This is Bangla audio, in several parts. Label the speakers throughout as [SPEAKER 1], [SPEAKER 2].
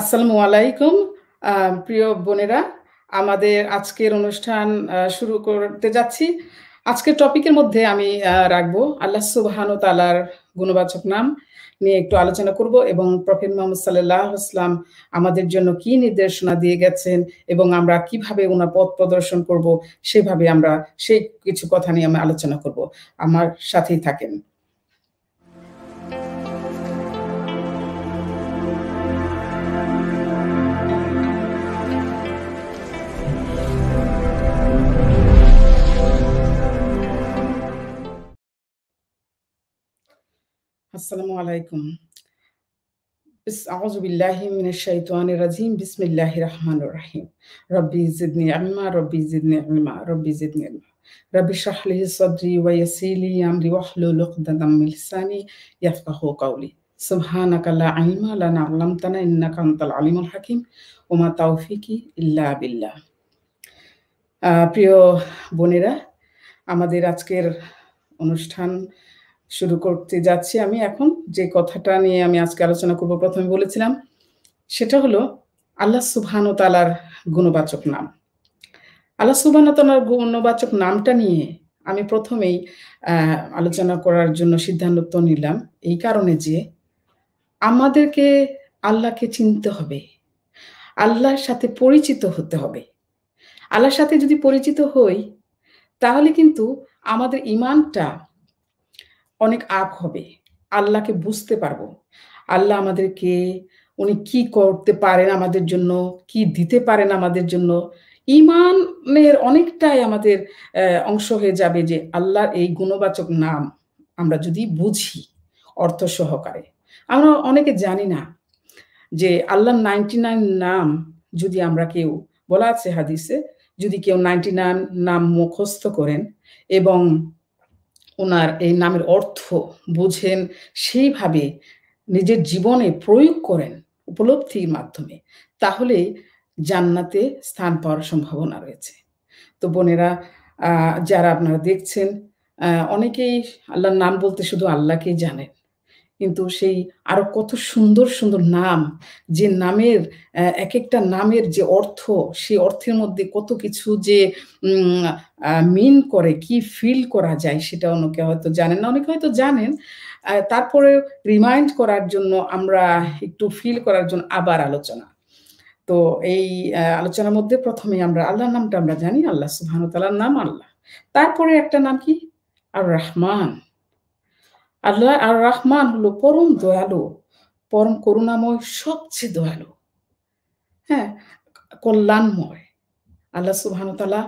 [SPEAKER 1] আসসালামু আলাইকুম প্রিয় বোনেরা আমাদের আজকের অনুষ্ঠান শুরু করতে যাচ্ছি আজকের টপিকের মধ্যে আমি রাখবো আল্লাহ সুবাহান তালার গুণবাচক নাম নিয়ে একটু আলোচনা করব এবং প্রফেট মোহাম্মদ সাল্লাহ আসলাম আমাদের জন্য কি নির্দেশনা দিয়ে গেছেন এবং আমরা কিভাবে ওনার পথ প্রদর্শন করব সেভাবে আমরা সেই কিছু কথা নিয়ে আমি আলোচনা করব আমার সাথেই থাকেন السلام عليكم بس أعوذ بالله من الشيطان الرجيم بسم الله الرحمن الرحيم ربي زدني علما ربي زدني علما ربي زدني علما ربي اشرح لي صدري ويسر لي أمري واحلل عقدة من لساني يفقه قولي سبحانك لا علم لنا علمتنا إنك أنت العليم الحكيم وما توفيقي إلا بالله প্রিয় বোনেরা আমাদের আজকের অনুষ্ঠান শুরু করতে যাচ্ছি আমি এখন যে কথাটা নিয়ে আমি আজকে আলোচনা করব প্রথমে বলেছিলাম সেটা হলো আল্লাহ সুবহান তালার গুণবাচক নাম আল্লাহ সুবহান তালার গুণবাচক নামটা নিয়ে আমি প্রথমেই আলোচনা করার জন্য সিদ্ধান্ত নিলাম এই কারণে যে আমাদেরকে আল্লাহকে চিনতে হবে আল্লাহর সাথে পরিচিত হতে হবে আল্লাহর সাথে যদি পরিচিত হই তাহলে কিন্তু আমাদের ইমানটা অনেক আপ হবে আল্লাহকে বুঝতে পারবো আল্লাহ আমাদেরকে উনি কি করতে পারেন আমাদের জন্য কি দিতে পারেন আমাদের জন্য ইমানের অনেকটাই আমাদের অংশ হয়ে যাবে যে আল্লাহর এই গুণবাচক নাম আমরা যদি বুঝি অর্থ সহকারে আমরা অনেকে জানি না যে আল্লাহর নাইনটি নাইন নাম যদি আমরা কেউ বলা আছে হাদিসে যদি কেউ নাইনটি নাইন নাম মুখস্থ করেন এবং ওনার এই নামের অর্থ বুঝেন সেইভাবে নিজের জীবনে প্রয়োগ করেন উপলব্ধির মাধ্যমে তাহলে জান্নাতে স্থান পাওয়ার সম্ভাবনা রয়েছে তো বোনেরা যারা আপনারা দেখছেন অনেকেই আল্লাহর নাম বলতে শুধু আল্লাহকেই জানেন কিন্তু সেই আরো কত সুন্দর সুন্দর নাম যে নামের এক একটা নামের যে অর্থ সেই অর্থের মধ্যে কত কিছু যে মিন করে কি ফিল করা যায় সেটা অনেকে হয়তো জানেন না অনেকে হয়তো জানেন তারপরে রিমাইন্ড করার জন্য আমরা একটু ফিল করার জন্য আবার আলোচনা তো এই আলোচনার মধ্যে প্রথমে আমরা আল্লাহর নামটা আমরা জানি আল্লাহ সুবাহ তালার নাম আল্লাহ তারপরে একটা নাম কি আর রহমান আল্লাহ আর রাহমান হলো পরম দয়ালু পরম করুণাময় সবচেয়ে দয়ালু হ্যাঁ কল্যাণময় আল্লাহ সুবাহানতালা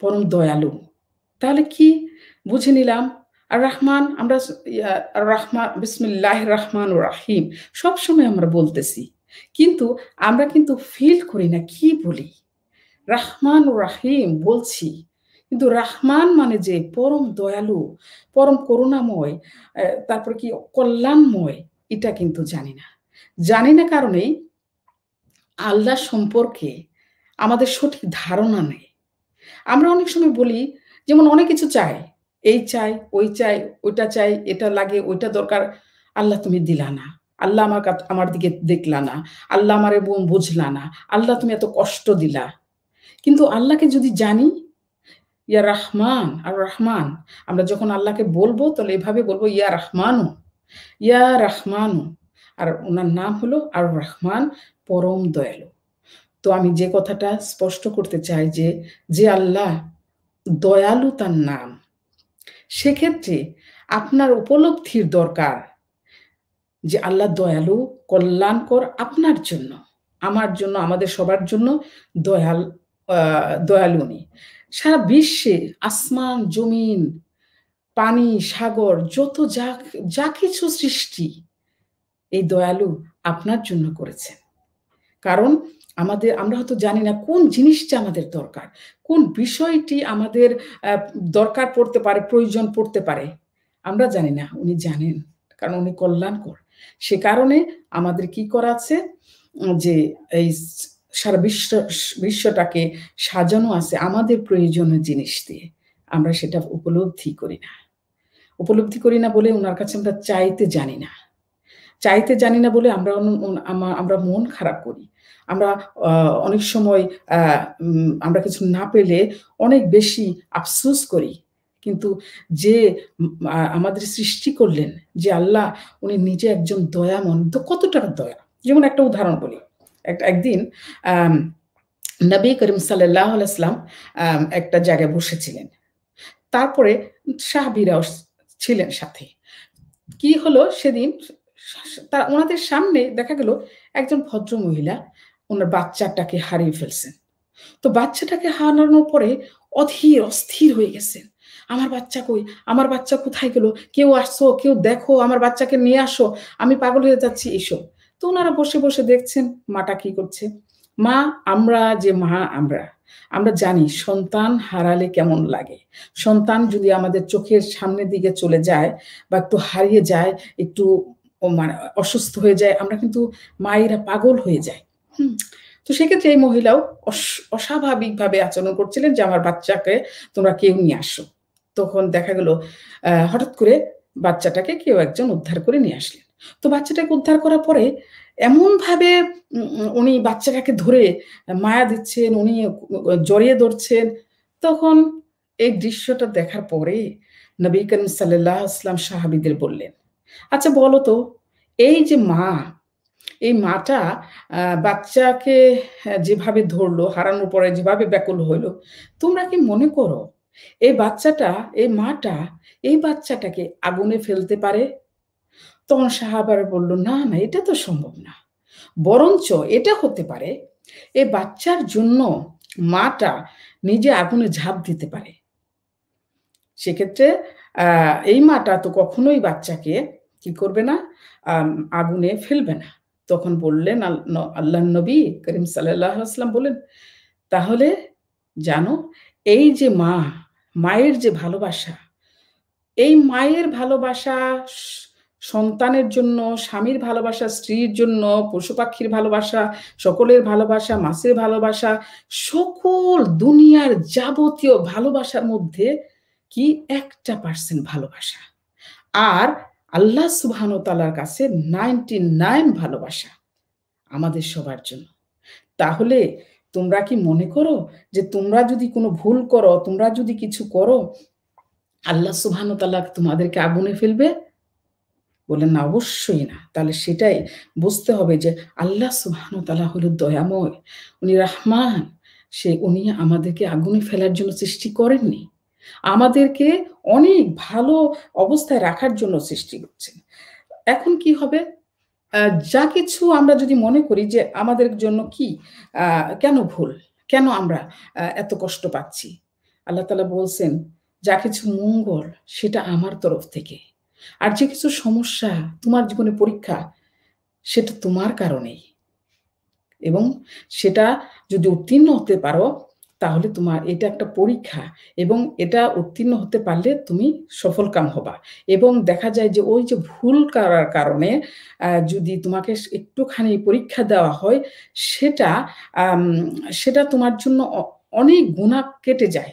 [SPEAKER 1] পরম দয়ালু তাহলে কি বুঝে নিলাম আর রাহমান আমরা রাহমান বিসমুল্লাহ রাহমান ও রাহিম সবসময় আমরা বলতেছি কিন্তু আমরা কিন্তু ফিল করি না কি বলি রাহমান ও রাহিম বলছি কিন্তু রাহমান মানে যে পরম দয়ালু পরম করুণাময় তারপর কি কল্যাণময় এটা কিন্তু জানি না জানি না কারণেই আল্লাহ সম্পর্কে আমাদের সঠিক ধারণা নেই আমরা অনেক সময় বলি যেমন অনেক কিছু চাই এই চাই ওই চাই ওইটা চাই এটা লাগে ওইটা দরকার আল্লাহ তুমি দিলা না আল্লাহ আমার আমার দিকে দেখলা না আল্লাহ আমারে বুঝলা না আল্লাহ তুমি এত কষ্ট দিলা কিন্তু আল্লাহকে যদি জানি ইয়া রহমান আর রহমান আমরা যখন আল্লাহকে বলবো তাহলে এভাবে বলবো ইয়া রহমানু ইয়া রহমানু আর ওনার নাম হলো আর রহমান পরম দয়ালু তো আমি যে কথাটা স্পষ্ট করতে চাই যে যে আল্লাহ দয়ালু তার নাম সেক্ষেত্রে আপনার উপলব্ধির দরকার যে আল্লাহ দয়ালু কল্যাণকর আপনার জন্য আমার জন্য আমাদের সবার জন্য দয়াল দয়ালু উনি সারা বিশ্বে আসমান জমিন পানি সাগর যত যা যা কিছু সৃষ্টি এই দয়ালু আপনার জন্য করেছেন কারণ আমাদের আমরা হয়তো জানি না কোন জিনিসটা আমাদের দরকার কোন বিষয়টি আমাদের দরকার পড়তে পারে প্রয়োজন পড়তে পারে আমরা জানি না উনি জানেন কারণ উনি কল্যাণকর সে কারণে আমাদের কি করা আছে যে এই সারা বিশ্ব বিশ্বটাকে সাজানো আছে আমাদের প্রয়োজনীয় জিনিস দিয়ে আমরা সেটা উপলব্ধি করি না উপলব্ধি করি না বলে ওনার কাছে আমরা চাইতে জানি না চাইতে জানি না বলে আমরা আমরা মন খারাপ করি আমরা অনেক সময় আমরা কিছু না পেলে অনেক বেশি আফসোস করি কিন্তু যে আমাদের সৃষ্টি করলেন যে আল্লাহ উনি নিজে একজন দয়া তো কতটা দয়া যেমন একটা উদাহরণ বলি একদিন নবী করিম সাল্লাহ আলাইসলাম একটা জায়গায় বসেছিলেন তারপরে সাহাবিরাও ছিলেন সাথে কি হলো সেদিন তার ওনাদের সামনে দেখা গেল একজন ভদ্র মহিলা ওনার বাচ্চাটাকে হারিয়ে ফেলছেন তো বাচ্চাটাকে হারানোর পরে অধীর অস্থির হয়ে গেছেন আমার বাচ্চা কই আমার বাচ্চা কোথায় গেল কেউ আসছো কেউ দেখো আমার বাচ্চাকে নিয়ে আসো আমি পাগল হয়ে যাচ্ছি এইসব তো ওনারা বসে বসে দেখছেন মাটা কি করছে মা আমরা যে মা আমরা আমরা জানি সন্তান হারালে কেমন লাগে সন্তান যদি আমাদের চোখের সামনের দিকে চলে যায় বা একটু হারিয়ে যায় একটু মানে অসুস্থ হয়ে যায় আমরা কিন্তু মায়েরা পাগল হয়ে যায় তো সেক্ষেত্রে এই মহিলাও অস্বাভাবিকভাবে আচরণ করছিলেন যে আমার বাচ্চাকে তোমরা কেউ নিয়ে আসো তখন দেখা গেল হঠাৎ করে বাচ্চাটাকে কেউ একজন উদ্ধার করে নিয়ে আসলেন তো বাচ্চাটাকে উদ্ধার করার পরে এমনভাবে উনি বাচ্চাটাকে ধরে মায়া দিচ্ছেন উনি জড়িয়ে ধরছেন তখন এই দৃশ্যটা দেখার পরে নবী করিম সাল্লাহ সাহাবিদের বললেন আচ্ছা বলো তো এই যে মা এই মাটা বাচ্চাকে যেভাবে ধরলো হারানোর পরে যেভাবে ব্যাকুল হইলো তোমরা কি মনে করো এই বাচ্চাটা এই মাটা এই বাচ্চাটাকে আগুনে ফেলতে পারে তখন সাহাবার বলল না না এটা তো সম্ভব না বরঞ্চ এটা হতে পারে এ বাচ্চার জন্য মাটা নিজে আগুনে ঝাঁপ দিতে পারে সেক্ষেত্রে এই মাটা তো কখনোই বাচ্চাকে কি করবে না আগুনে ফেলবে না তখন বললেন আল্লাহ নবী করিম সাল্লাম বলেন তাহলে জানো এই যে মা মায়ের যে ভালোবাসা এই মায়ের ভালোবাসা সন্তানের জন্য স্বামীর ভালোবাসা স্ত্রীর জন্য পশু পাখির ভালোবাসা সকলের ভালোবাসা মাছের ভালোবাসা সকল দুনিয়ার যাবতীয় ভালোবাসার মধ্যে কি একটা পার্সেন্ট ভালোবাসা আর আল্লাহ সুবাহানতালার কাছে নাইনটি নাইন ভালোবাসা আমাদের সবার জন্য তাহলে তোমরা কি মনে করো যে তোমরা যদি কোনো ভুল করো তোমরা যদি কিছু করো আল্লাহ সুবাহানতাল্লাহ তোমাদেরকে আগুনে ফেলবে বললেন না অবশ্যই না তাহলে সেটাই বুঝতে হবে যে আল্লাহ সুহান তালা হল দয়াময় উনি রাহমান সে উনি আমাদেরকে আগুনে ফেলার জন্য সৃষ্টি করেননি আমাদেরকে অনেক ভালো অবস্থায় রাখার জন্য সৃষ্টি করছেন এখন কি হবে যা কিছু আমরা যদি মনে করি যে আমাদের জন্য কি কেন ভুল কেন আমরা এত কষ্ট পাচ্ছি আল্লাহ তালা বলছেন যা কিছু মঙ্গল সেটা আমার তরফ থেকে আর যে কিছু সমস্যা তোমার জীবনে পরীক্ষা সেটা তোমার কারণেই এবং সেটা যদি উত্তীর্ণ হতে পারো তাহলে তোমার এটা একটা পরীক্ষা এবং এটা উত্তীর্ণ হতে পারলে তুমি সফলকাম হবা এবং দেখা যায় যে ওই যে ভুল করার কারণে যদি তোমাকে একটুখানি পরীক্ষা দেওয়া হয় সেটা সেটা তোমার জন্য অনেক গুণা কেটে যায়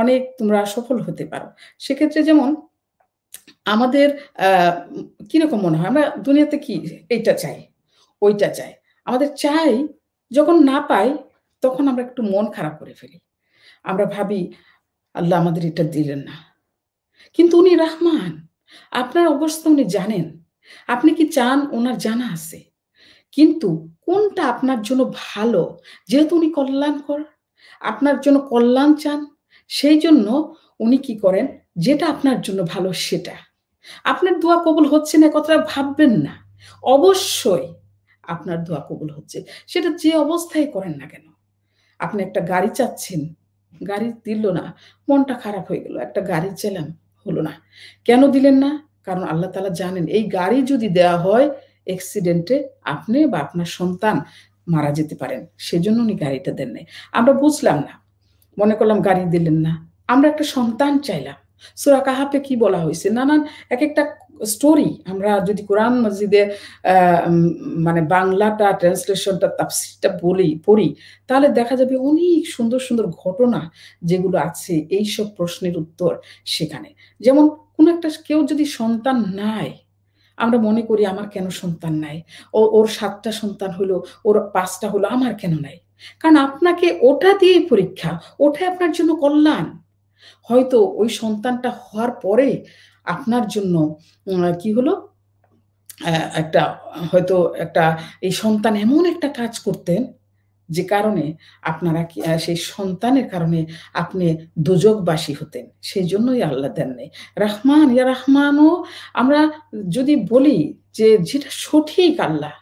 [SPEAKER 1] অনেক তোমরা সফল হতে পারো সেক্ষেত্রে যেমন আমাদের কিরকম মনে হয় আমরা দুনিয়াতে কি এইটা চাই ওইটা চাই আমাদের চাই যখন না পাই তখন আমরা একটু মন খারাপ করে ফেলি আমরা ভাবি আল্লাহ আমাদের এটা দিলেন না কিন্তু উনি রাহমান আপনার অবস্থা উনি জানেন আপনি কি চান ওনার জানা আছে কিন্তু কোনটা আপনার জন্য ভালো যেহেতু উনি কল্যাণ কর আপনার জন্য কল্যাণ চান সেই জন্য উনি কি করেন যেটা আপনার জন্য ভালো সেটা আপনার দোয়া কবুল হচ্ছে না কথাটা ভাববেন না অবশ্যই আপনার দোয়া কবুল হচ্ছে সেটা যে অবস্থায় করেন না কেন আপনি একটা গাড়ি চাচ্ছেন গাড়ি দিল না মনটা খারাপ হয়ে গেল একটা গাড়ি চাইলাম হলো না কেন দিলেন না কারণ আল্লাহ তালা জানেন এই গাড়ি যদি দেওয়া হয় অ্যাক্সিডেন্টে আপনি বা আপনার সন্তান মারা যেতে পারেন সেজন্য উনি গাড়িটা দেন নাই আমরা বুঝলাম না মনে করলাম গাড়ি দিলেন না আমরা একটা সন্তান চাইলাম সুরা কাহাপে কি বলা হয়েছে নানান এক একটা স্টোরি আমরা যদি কোরআন মসজিদে মানে বাংলাটা ট্রান্সলেশনটা তাপসিটা বলি পড়ি তাহলে দেখা যাবে অনেক সুন্দর সুন্দর ঘটনা যেগুলো আছে এই সব প্রশ্নের উত্তর সেখানে যেমন কোন একটা কেউ যদি সন্তান নাই আমরা মনে করি আমার কেন সন্তান নাই ও ওর সাতটা সন্তান হলো ওর পাঁচটা হলো আমার কেন নাই কারণ আপনাকে ওটা দিয়েই পরীক্ষা ওটা আপনার জন্য কল্যাণ হয়তো ওই সন্তানটা হওয়ার পরে আপনার জন্য কি হলো একটা হয়তো একটা এই সন্তান এমন একটা কাজ করতেন যে কারণে আপনারা সেই সন্তানের কারণে আপনি দুজকবাসী হতেন সেই জন্যই আল্লাহ দেন নেই রাহমান ইয়া রাহমানও আমরা যদি বলি যে যেটা সঠিক আল্লাহ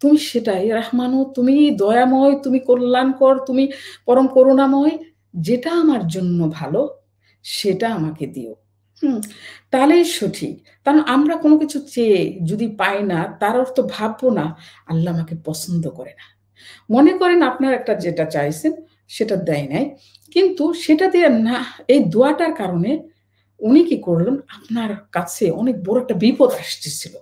[SPEAKER 1] তুমি সেটাই রাহমানু তুমি দয়াময় তুমি কল্যাণকর তুমি পরম করুণাময় যেটা আমার জন্য ভালো সেটা আমাকে দিও হুম তাহলেই সঠিক কারণ আমরা কোনো কিছু চেয়ে যদি পাই না তার অর্থ ভাববো না আল্লাহ আমাকে পছন্দ করে না মনে করেন আপনার একটা যেটা চাইছেন সেটা দেয় নাই কিন্তু সেটা দিয়ে না এই দোয়াটার কারণে উনি কি করলেন আপনার কাছে অনেক বড় একটা বিপদ আসতেছিল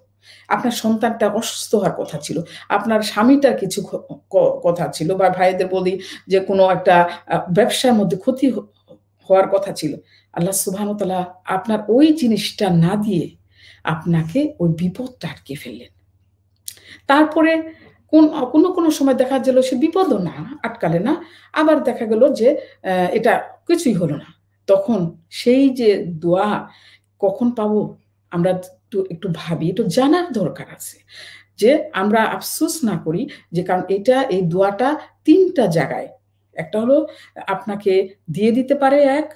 [SPEAKER 1] আপনার সন্তানটা অসুস্থ হওয়ার কথা ছিল আপনার স্বামীটার কিছু কথা ছিল বা ভাইদের বলি যে কোনো একটা ব্যবসার মধ্যে ক্ষতি হওয়ার কথা ছিল আল্লাহ সুবাহতলা আপনার ওই জিনিসটা না দিয়ে আপনাকে ওই বিপদটা আটকে ফেললেন তারপরে কোন কোনো কোনো সময় দেখা গেল সে বিপদও না আটকালে না আবার দেখা গেল যে এটা কিছুই হলো না তখন সেই যে দোয়া কখন পাবো আমরা একটু একটু ভাবি একটু জানার দরকার আছে যে আমরা আফসোস না করি যে কারণ এটা এই দোয়াটা তিনটা জায়গায় একটা হলো আপনাকে দিয়ে দিতে পারে এক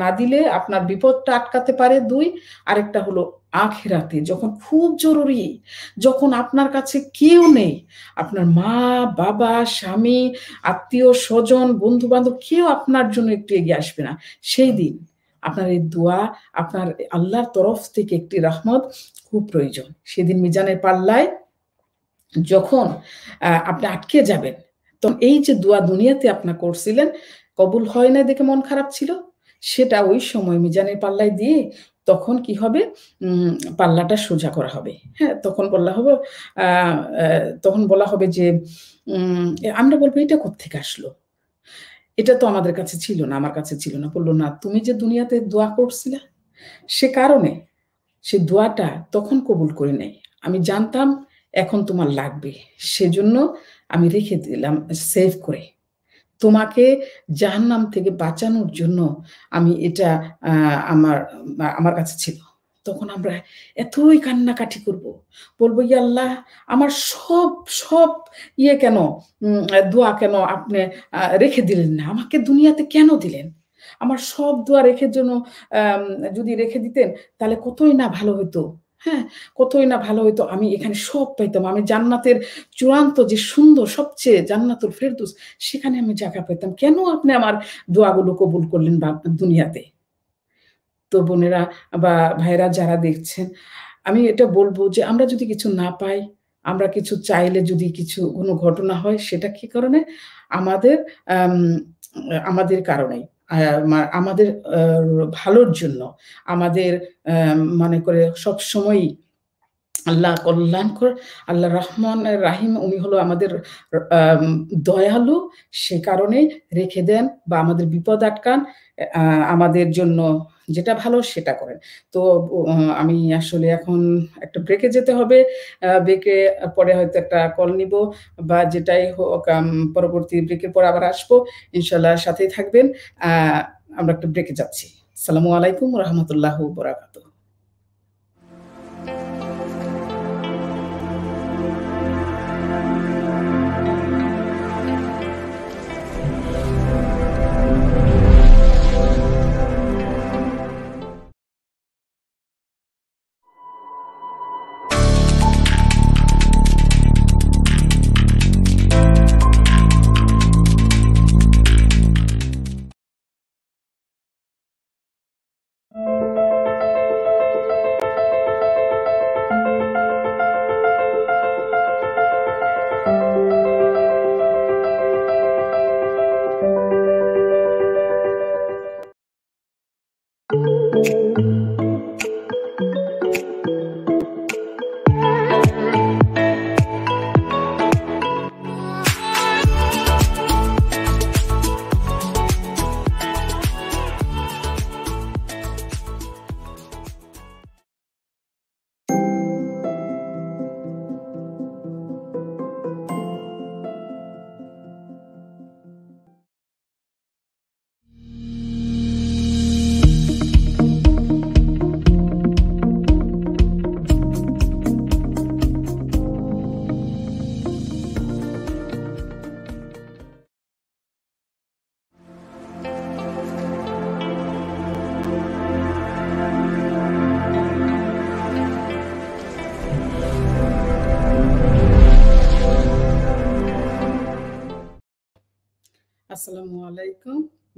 [SPEAKER 1] না দিলে আপনার বিপদটা আটকাতে পারে দুই আরেকটা হলো আখেরাতে যখন খুব জরুরি যখন আপনার কাছে কেউ নেই আপনার মা বাবা স্বামী আত্মীয় স্বজন বন্ধু বান্ধব কেউ আপনার জন্য একটু এগিয়ে আসবে না সেই দিন আপনার এই দোয়া আপনার আল্লাহর তরফ থেকে একটি রহমত খুব প্রয়োজন সেদিন মিজানের পাল্লায় যখন আপনি আটকে যাবেন তো এই যে দোয়া দুনিয়াতে আপনার করছিলেন কবুল হয় না দেখে মন খারাপ ছিল সেটা ওই সময় মিজানের পাল্লায় দিয়ে তখন কি হবে পাল্লাটা সোজা করা হবে হ্যাঁ তখন বলা হবে তখন বলা হবে যে আমরা বলবো এটা কোথেকে আসলো এটা তো আমাদের কাছে ছিল না আমার কাছে ছিল না বললো না তুমি যে দুনিয়াতে দোয়া করছিলে সে কারণে সে দোয়াটা তখন কবুল করে নেই আমি জানতাম এখন তোমার লাগবে সেজন্য আমি রেখে দিলাম সেভ করে তোমাকে জাহান্নাম থেকে বাঁচানোর জন্য আমি এটা আমার আমার কাছে ছিল তখন আমরা এতই কান্নাকাটি করব বলবো ই আল্লাহ আমার সব সব ইয়ে কেন দোয়া কেন আপনি রেখে দিলেন না আমাকে দুনিয়াতে কেন দিলেন আমার সব দোয়া রেখে জন্য যদি রেখে দিতেন তাহলে কতই না ভালো হতো হ্যাঁ কতই না ভালো হইতো আমি এখানে সব পাইতাম আমি জান্নাতের চূড়ান্ত যে সুন্দর সবচেয়ে জান্নাতুল ফেরদুস সেখানে আমি জায়গা পাইতাম কেন আপনি আমার দোয়াগুলো কবুল করলেন বা দুনিয়াতে তো বোনেরা বা ভাইরা যারা দেখছেন আমি এটা বলবো যে আমরা যদি কিছু না পাই আমরা কিছু চাইলে যদি কিছু কোনো ঘটনা হয় সেটা কি কারণে আমাদের আমাদের কারণেই আমাদের ভালোর জন্য আমাদের মনে করে সব সময়ই আল্লাহ কল্যাণকর আল্লাহ রহমান রাহিম উনি হলো আমাদের দয়ালু সে কারণে রেখে দেন বা আমাদের বিপদ আটকান আমাদের জন্য যেটা ভালো সেটা করেন তো আমি আসলে এখন একটা ব্রেকে যেতে হবে ব্রেকে পরে হয়তো একটা কল নিব বা যেটাই হোক পরবর্তী ব্রেকের পর আবার আসবো ইনশাল্লাহ সাথেই থাকবেন আমরা একটা ব্রেকে যাচ্ছি সালামু আলাইকুম রহমতুল্লাহ বরাকাতু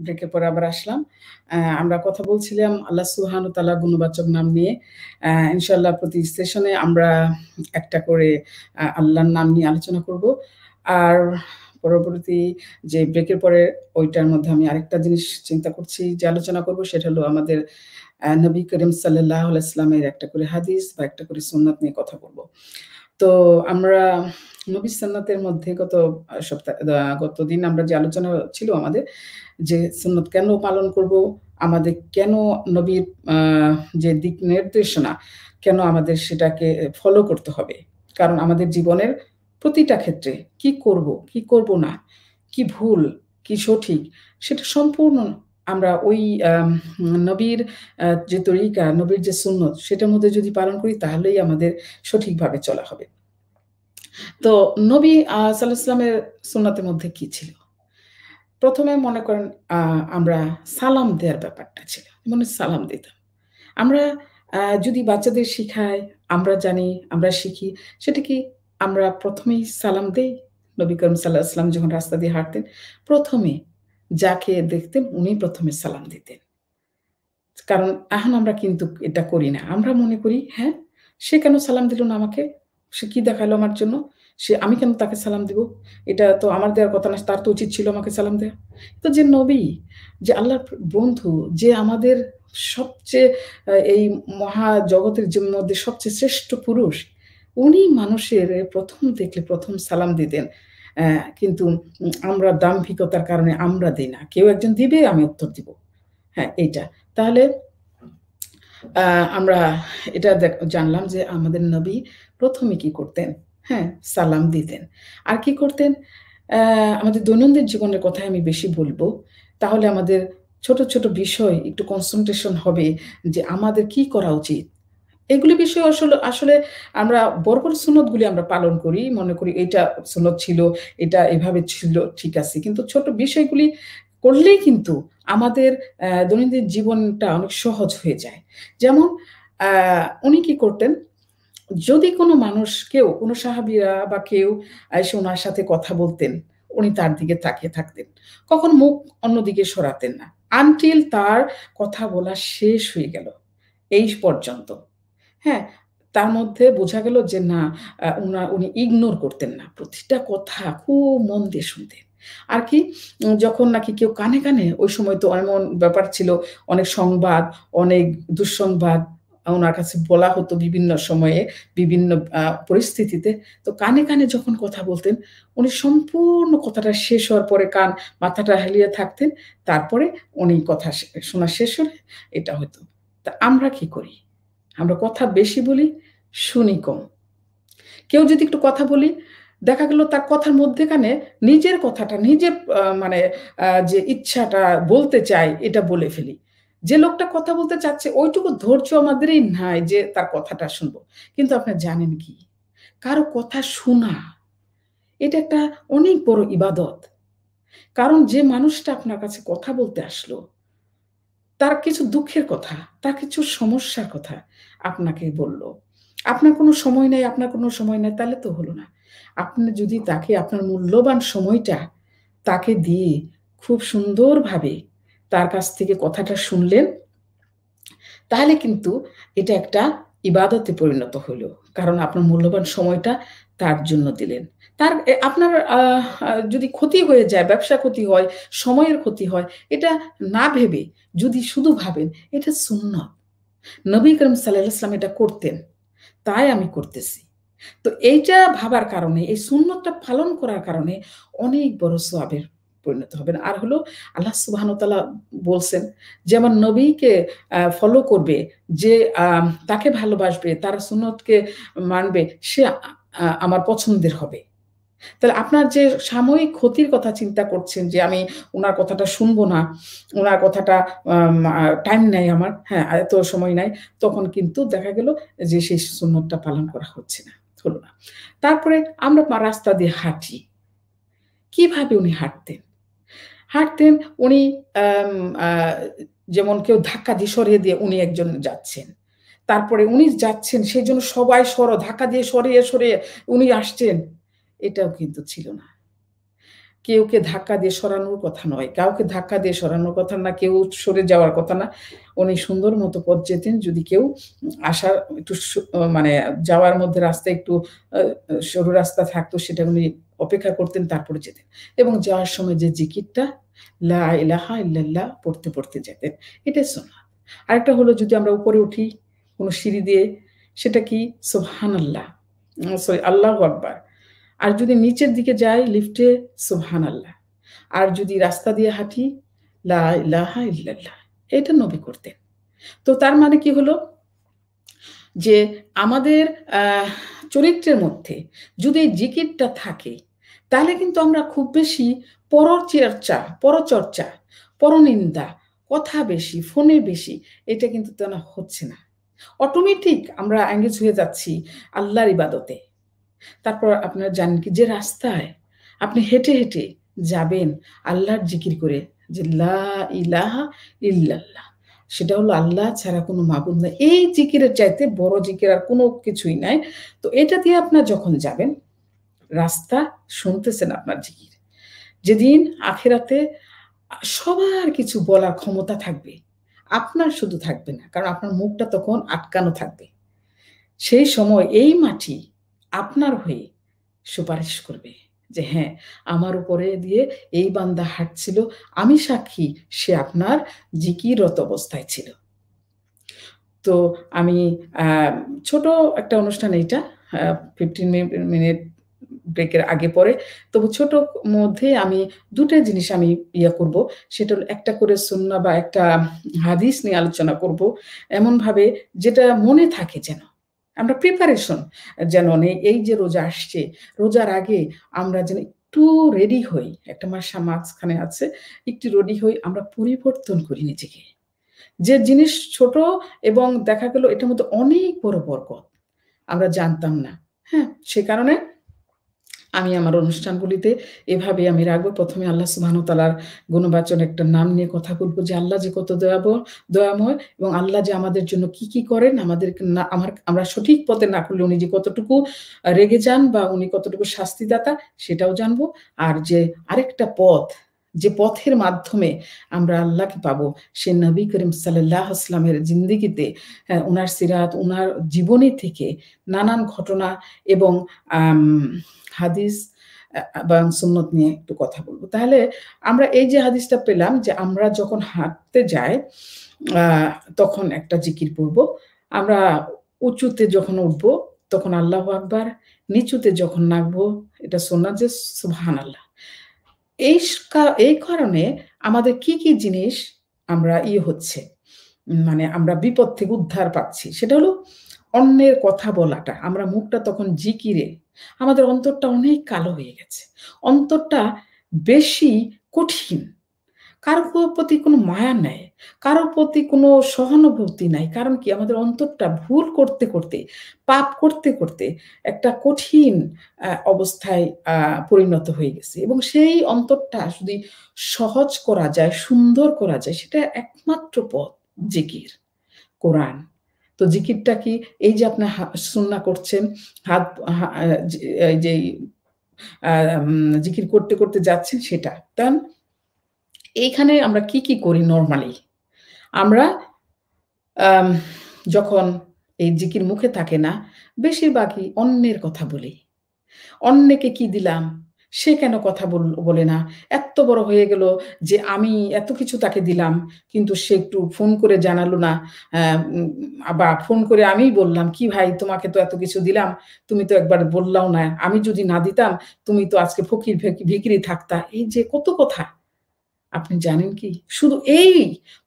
[SPEAKER 1] ব্রেকের পরে আবার আসলাম আমরা কথা বলছিলাম আল্লাহ ও তালা গুণবাচক নাম নিয়ে ইনশাল্লাহ প্রতি সেশনে আমরা একটা করে আল্লাহর নাম নিয়ে আলোচনা করব আর পরবর্তী যে ব্রেকের পরে ওইটার মধ্যে আমি আরেকটা জিনিস চিন্তা করছি যে আলোচনা করব সেটা হলো আমাদের নবী করিম সাল্লাহ ইসলামের একটা করে হাদিস বা একটা করে সুন্নাত নিয়ে কথা বলবো তো আমরা নবী সন্ন্যতের মধ্যে গত সপ্তাহ গতদিন আমরা যে আলোচনা ছিল আমাদের যে সন্ন্যত কেন পালন করব আমাদের কেন নবীর যে দিক নির্দেশনা কেন আমাদের সেটাকে ফলো করতে হবে কারণ আমাদের জীবনের প্রতিটা ক্ষেত্রে কি করব কি করব না কি ভুল কি সঠিক সেটা সম্পূর্ণ আমরা ওই নবীর যে তরিকা নবীর যে সুন্নত সেটার মধ্যে যদি পালন করি তাহলেই আমাদের সঠিকভাবে চলা হবে তো নবী সাল্লামের সুনাতের মধ্যে কি ছিল প্রথমে মনে করেন আমরা সালাম দেওয়ার ব্যাপারটা ছিল মনে সালাম দিতাম আমরা যদি বাচ্চাদের শিখাই আমরা জানি আমরা শিখি সেটা কি আমরা প্রথমেই সালাম দেই নবী করম সাল্লাহ আসলাম যখন রাস্তা দিয়ে হাঁটতেন প্রথমে যাকে দেখতেন উনি প্রথমে সালাম দিতেন কারণ এখন আমরা কিন্তু এটা করি না আমরা মনে করি হ্যাঁ সে কেন সালাম দিল না আমাকে সে কি দেখালো আমার জন্য সে আমি কেন তাকে সালাম দিব এটা তো আমার দেওয়ার কথা না তার তো উচিত ছিল আমাকে সালাম দেয়া তো যে নবী যে আল্লাহর বন্ধু যে আমাদের সবচেয়ে এই মহা জগতের মধ্যে সবচেয়ে শ্রেষ্ঠ পুরুষ উনি মানুষের প্রথম দেখলে প্রথম সালাম দিতেন কিন্তু আমরা দাম্ভিকতার কারণে আমরা দিই না কেউ একজন দিবে আমি উত্তর দিব হ্যাঁ এইটা তাহলে আমরা এটা জানলাম যে আমাদের নবী প্রথমে কি করতেন হ্যাঁ সালাম দিতেন আর কি করতেন আমাদের দৈনন্দিন জীবনের কথা আমি বেশি বলবো তাহলে আমাদের ছোট ছোট বিষয় একটু কনসেন্ট্রেশন হবে যে আমাদের কি করা উচিত এগুলি বিষয়ে আসলে আসলে আমরা বড় বড় সুনতগুলি আমরা পালন করি মনে করি এটা সুনত ছিল এটা এভাবে ছিল ঠিক আছে কিন্তু ছোট বিষয়গুলি করলেই কিন্তু আমাদের দৈনন্দিন জীবনটা অনেক সহজ হয়ে যায় যেমন উনি কি করতেন যদি কোনো মানুষ কেউ কোনো সাহাবিরা বা কেউ এসে ওনার সাথে কথা বলতেন উনি তার দিকে তাকিয়ে থাকতেন কখন মুখ অন্যদিকে সরাতেন না আনটিল তার কথা বলা শেষ হয়ে গেল এই পর্যন্ত হ্যাঁ তার মধ্যে বোঝা গেল যে না উনি ইগনোর করতেন না প্রতিটা কথা খুব মন দিয়ে শুনতেন আর কি যখন নাকি কেউ কানে কানে ওই সময় তো এমন ব্যাপার ছিল অনেক সংবাদ অনেক দুঃসংবাদ ওনার কাছে বলা হতো বিভিন্ন সময়ে বিভিন্ন পরিস্থিতিতে তো কানে কানে যখন কথা বলতেন উনি সম্পূর্ণ কথাটা শেষ হওয়ার পরে কান মাথাটা হেলিয়ে থাকতেন তারপরে উনি কথা শোনা শেষ হলে এটা হতো তা আমরা কি করি আমরা কথা বেশি বলি শুনি কম কেউ যদি একটু কথা বলি দেখা গেল তার কথার মধ্যে কানে নিজের কথাটা নিজের মানে যে ইচ্ছাটা বলতে চাই এটা বলে ফেলি যে লোকটা কথা বলতে চাচ্ছে ওইটুকু ধৈর্য আমাদেরই নাই যে তার কথাটা শুনবো কিন্তু আপনার জানেন কি কারো কথা শোনা এটা একটা অনেক বড় ইবাদত কারণ যে মানুষটা আপনার কাছে কথা বলতে আসলো তার কিছু দুঃখের কথা তার কিছু সমস্যার কথা আপনাকে বলল আপনার কোনো সময় নেই আপনার কোনো সময় নেই তাহলে তো হলো না আপনি যদি তাকে আপনার মূল্যবান সময়টা তাকে দিয়ে খুব সুন্দরভাবে তার কাছ থেকে কথাটা শুনলেন তাহলে কিন্তু এটা একটা ইবাদতে পরিণত হলো কারণ আপনার মূল্যবান সময়টা তার জন্য দিলেন তার আপনার যদি ক্ষতি হয়ে যায় ব্যবসা ক্ষতি হয় সময়ের ক্ষতি হয় এটা না ভেবে যদি শুধু ভাবেন এটা শূন্য নবী করিম সাল্লাহ এটা করতেন তাই আমি করতেছি তো এইটা ভাবার কারণে এই শূন্যটা পালন করার কারণে অনেক বড় সোয়াবের পরিণত হবেন আর হলো আল্লাহ সুবাহনতালা বলছেন যেমন নবীকে ফলো করবে যে তাকে ভালোবাসবে তার সুনতকে মানবে সে আমার পছন্দের হবে তাহলে আপনার যে সাময়িক ক্ষতির কথা চিন্তা করছেন যে আমি ওনার কথাটা শুনবো না ওনার কথাটা টাইম নাই আমার হ্যাঁ এত সময় নাই তখন কিন্তু দেখা গেল যে সেই সুন্নতটা পালন করা হচ্ছে না হলো না তারপরে আমরা রাস্তা দিয়ে হাঁটি কিভাবে উনি হাঁটতেন হাঁটতেন উনি যেমন কেউ ধাক্কা দিয়ে সরিয়ে দিয়ে উনি একজন যাচ্ছেন তারপরে উনি যাচ্ছেন সেই জন্য সবাই সর ধাক্কা দিয়ে সরিয়ে সরিয়ে উনি আসছেন এটাও কিন্তু ছিল না কেউকে ধাক্কা দিয়ে সরানোর কথা নয় কাউকে ধাক্কা দিয়ে সরানোর কথা না কেউ সরে যাওয়ার কথা না উনি সুন্দর মতো পথ যেতেন যদি কেউ আসার একটু মানে যাওয়ার মধ্যে রাস্তা একটু সরু রাস্তা থাকতো সেটা উনি অপেক্ষা করতেন তারপরে যেতেন এবং যাওয়ার সময় যে জিকিরটা লাহা ইলাহা ইল্লাল্লাহ পড়তে পড়তে যেতেন এটা সোনা আরেকটা হলো যদি আমরা উপরে উঠি কোনো সিঁড়ি দিয়ে সেটা কি সোহান আল্লাহ সরি আল্লাহ আকবার আর যদি নিচের দিকে যাই লিফটে সোহান আল্লাহ আর যদি রাস্তা দিয়ে হাঁটি লা ইলাহা ইল্লাল্লাহ এটা নবী করতেন তো তার মানে কি হলো যে আমাদের চরিত্রের মধ্যে যদি এই জিকিরটা থাকে তাহলে কিন্তু আমরা খুব বেশি পরচর্চা পরচর্চা পরনিন্দা কথা বেশি ফোনে বেশি এটা কিন্তু তেন হচ্ছে না অটোমেটিক আমরা অ্যাঙ্গেজ হয়ে যাচ্ছি আল্লাহর ইবাদতে তারপর আপনারা জানেন কি যে রাস্তায় আপনি হেঁটে হেঁটে যাবেন আল্লাহর জিকির করে যে লা ইলাহা ইল্লাল্লাহ সেটা হলো আল্লাহ ছাড়া কোনো মাবুদ নাই এই জিকিরের চাইতে বড় জিকির আর কোনো কিছুই নাই তো এটা দিয়ে আপনার যখন যাবেন রাস্তা শুনতেছেন আপনার জিকির যেদিন আখেরাতে সবার কিছু বলার ক্ষমতা থাকবে আপনার শুধু থাকবে না কারণ আপনার মুখটা তখন আটকানো থাকবে সেই সময় এই মাটি আপনার হয়ে সুপারিশ করবে যে হ্যাঁ আমার উপরে দিয়ে এই বান্দা হাঁটছিল আমি সাক্ষী সে আপনার জিকিরত অবস্থায় ছিল তো আমি ছোট একটা অনুষ্ঠান এইটা ফিফটিন মিনিট ব্রেকের আগে পরে তবু ছোট মধ্যে আমি দুটো জিনিস আমি ইয়া করব সেটা একটা করে সুন্না বা একটা হাদিস নিয়ে আলোচনা করব এমনভাবে যেটা মনে থাকে যেন আমরা প্রিপারেশন যেন নেই এই যে রোজা আসছে রোজার আগে আমরা যেন একটু রেডি হই একটা মাস মাঝখানে আছে একটু রেডি হই আমরা পরিবর্তন করি নিজেকে যে জিনিস ছোট এবং দেখা গেল এটার মধ্যে অনেক বড় বরকত আমরা জানতাম না হ্যাঁ সে কারণে আমি আমার অনুষ্ঠানগুলিতে এভাবে আমি রাখবো প্রথমে আল্লাহ সুবাহানু তালার গুণবাচন একটা নাম নিয়ে কথা বলবো যে আল্লাহ যে কত দয়াব দয়াময় এবং আল্লাহ যে আমাদের জন্য কি কি করেন আমাদের না আমার আমরা সঠিক পথে না করলে উনি যে কতটুকু রেগে যান বা উনি কতটুকু শাস্তিদাতা সেটাও জানবো আর যে আরেকটা পথ যে পথের মাধ্যমে আমরা আল্লাহকে পাবো সে নবী করিম সাল্লাহ আসলামের জিন্দিগিতে ওনার হ্যাঁ, সিরাত ওনার জীবনী থেকে নানান ঘটনা এবং হাদিস বা সুন্নত নিয়ে একটু কথা বলবো তাহলে আমরা এই যে হাদিসটা পেলাম যে আমরা যখন হাঁটতে যাই তখন একটা জিকির পড়ব আমরা উঁচুতে যখন উঠব তখন আল্লাহ আকবার নিচুতে যখন নাকব এটা সোনা যে সুহান আল্লাহ এই এই কারণে আমাদের কি কি জিনিস আমরা ই ইয়ে হচ্ছে মানে আমরা বিপদ থেকে উদ্ধার পাচ্ছি সেটা হলো অন্যের কথা বলাটা আমরা মুখটা তখন জিকিরে আমাদের অন্তরটা অনেক কালো হয়ে গেছে অন্তরটা বেশি কঠিন কারো প্রতি কোনো মায়া নেই কারো প্রতি কোনো সহানুভূতি নাই কারণ কি আমাদের অন্তরটা ভুল করতে করতে পাপ করতে করতে একটা কঠিন অবস্থায় পরিণত হয়ে গেছে এবং সেই অন্তরটা যদি সহজ করা যায় সুন্দর করা যায় সেটা একমাত্র পথ জিকির কোরআন তো জিকিরটা কি এই যে আপনি সুন্না করছেন হাত যে জিকির করতে করতে যাচ্ছেন সেটা তান এইখানে আমরা কি কি করি নর্মালি আমরা যখন এই জিকির মুখে থাকে না বেশিরভাগই অন্যের কথা বলি অন্যকে কি দিলাম সে কেন কথা বলে না এত বড় হয়ে গেল যে আমি এত কিছু তাকে দিলাম কিন্তু সে একটু ফোন করে জানালো না বা ফোন করে আমি বললাম কি ভাই তোমাকে তো এত কিছু দিলাম তুমি তো একবার বললাও না আমি যদি না দিতাম তুমি তো আজকে ফকির ভিকিরি থাকতা এই যে কত কথা আপনি জানেন কি শুধু এই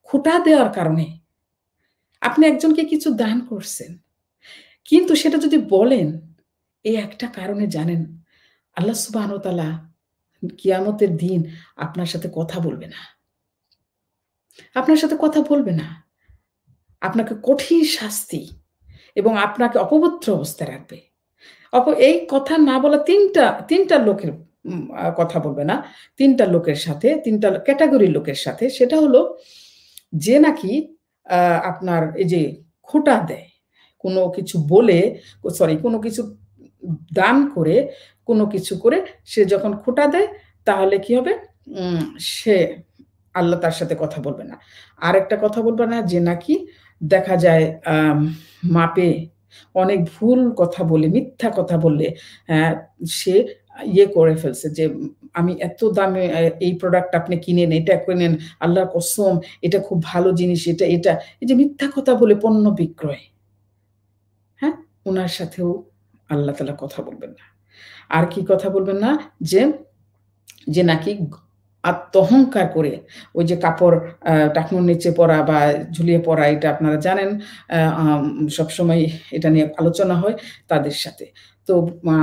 [SPEAKER 1] খুঁটা দেওয়ার কারণে আপনি একজনকে কিছু দান করছেন কিন্তু সেটা যদি বলেন এই একটা কারণে জানেন আল্লাহ সুবাহতালা কিয়ামতের দিন আপনার সাথে কথা বলবে না আপনার সাথে কথা বলবে না আপনাকে কঠিন শাস্তি এবং আপনাকে অপবিত্র অবস্থায় রাখবে অপ এই কথা না বলা তিনটা তিনটা লোকের কথা বলবে না তিনটা লোকের সাথে তিনটা ক্যাটাগরির লোকের সাথে সেটা হলো যে নাকি আপনার এই যে খোটা দেয় কোনো কিছু বলে সরি কোনো কিছু দান করে কোনো কিছু করে সে যখন খোটা দেয় তাহলে কি হবে সে আল্লাহ তার সাথে কথা বলবে না আর একটা কথা বলবে না যে নাকি দেখা যায় মাপে অনেক ভুল কথা বলে মিথ্যা কথা বললে হ্যাঁ, সে ইয়ে করে ফেলছে যে আমি এত দামে এই প্রোডাক্ট আপনি কিনেন এটা নেন আল্লাহর কসম এটা খুব ভালো জিনিস এটা এটা এই যে মিথ্যা কথা বলে পণ্য বিক্রয় হ্যাঁ ওনার সাথেও আল্লাহ তালা কথা বলবেন না আর কি কথা বলবেন না যে যে নাকি আত্মহংকার করে ওই যে কাপড় টাকনুর নিচে পরা বা ঝুলিয়ে পরা এটা আপনারা জানেন সবসময় এটা নিয়ে আলোচনা হয় তাদের সাথে তো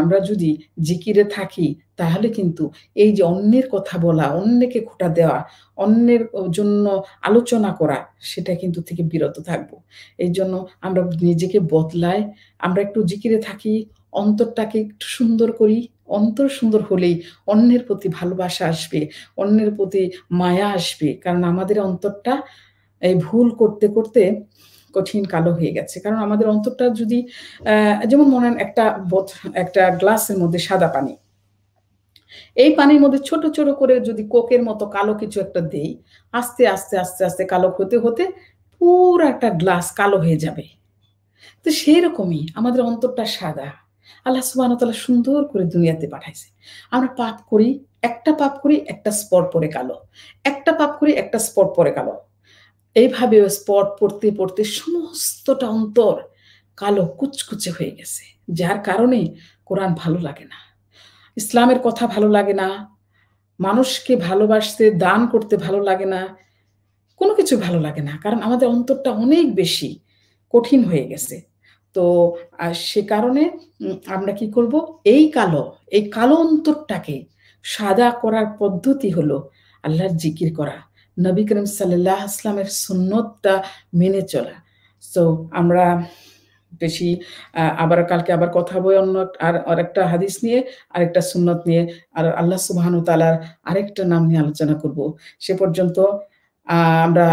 [SPEAKER 1] আমরা যদি জিকিরে থাকি তাহলে কিন্তু এই যে অন্যের কথা বলা অন্যকে খোটা দেওয়া অন্যের জন্য আলোচনা করা সেটা কিন্তু থেকে বিরত থাকবো এই জন্য আমরা নিজেকে বদলায় আমরা একটু জিকিরে থাকি অন্তরটাকে একটু সুন্দর করি অন্তর সুন্দর হলেই অন্যের প্রতি ভালোবাসা আসবে অন্যের প্রতি মায়া আসবে কারণ আমাদের অন্তরটা এই ভুল করতে করতে কঠিন কালো হয়ে গেছে কারণ আমাদের অন্তরটা যদি যেমন মনে একটা একটা গ্লাসের মধ্যে সাদা পানি এই পানির মধ্যে ছোট ছোট করে যদি কোকের মতো কালো কিছু একটা দেই আস্তে আস্তে আস্তে আস্তে কালো হতে হতে পুরো একটা গ্লাস কালো হয়ে যাবে তো সেই রকমই আমাদের অন্তরটা সাদা আল্লাহ সুবাহ তালা সুন্দর করে দুনিয়াতে পাঠাইছে আমরা পাপ করি একটা পাপ করি একটা স্পট পরে কালো একটা পাপ করি একটা স্পট পরে কালো এইভাবে স্পট পড়তে পড়তে সমস্তটা অন্তর কালো কুচকুচে হয়ে গেছে যার কারণে কোরআন ভালো লাগে না ইসলামের কথা ভালো লাগে না মানুষকে ভালোবাসতে দান করতে ভালো লাগে না কোনো কিছু ভালো লাগে না কারণ আমাদের অন্তরটা অনেক বেশি কঠিন হয়ে গেছে তো সে কারণে আমরা কি করব এই কালো এই কালো অন্তরটাকে সাদা করার পদ্ধতি হলো আল্লাহর জিকির করা নবী করিম সাল্লাহ আসলামের সুন্নতটা মেনে চলা তো আমরা বেশি আবার কালকে আবার কথা বই অন্য আর আরেকটা হাদিস নিয়ে আরেকটা সুন্নত নিয়ে আর আল্লাহ সুবাহানু তালার আরেকটা নাম নিয়ে আলোচনা করব সে পর্যন্ত আমরা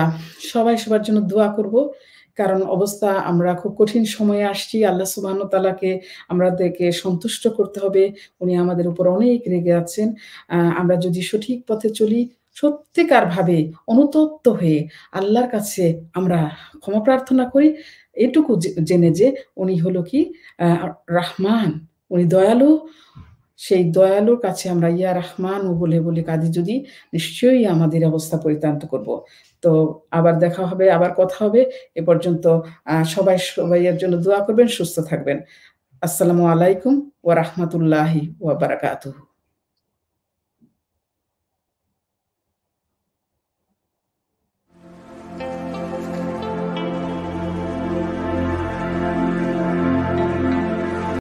[SPEAKER 1] সবাই সবার জন্য দোয়া করব কারণ অবস্থা আমরা খুব কঠিন সময়ে আসছি আল্লাহ সুবাহ তালাকে আমাদেরকে সন্তুষ্ট করতে হবে উনি আমাদের উপর অনেক রেগে আছেন আমরা যদি সঠিক পথে চলি সত্যিকার ভাবে অনুতপ্ত হয়ে আল্লাহর কাছে আমরা ক্ষমা প্রার্থনা করি এটুকু জেনে যে উনি হলো কি রাহমান উনি দয়ালু সেই দয়ালুর কাছে আমরা ইয়া রাহমান ও বলে বলে কাঁদি যদি নিশ্চয়ই আমাদের অবস্থা পরিত্রান্ত করব তো আবার দেখা হবে আবার কথা হবে এ পর্যন্ত সবাই সবাই এর জন্য দোয়া করবেন সুস্থ থাকবেন আসসালামু আলাইকুম ওয়া রাহমাতুল্লাহি ওয়া বারাকাতুহু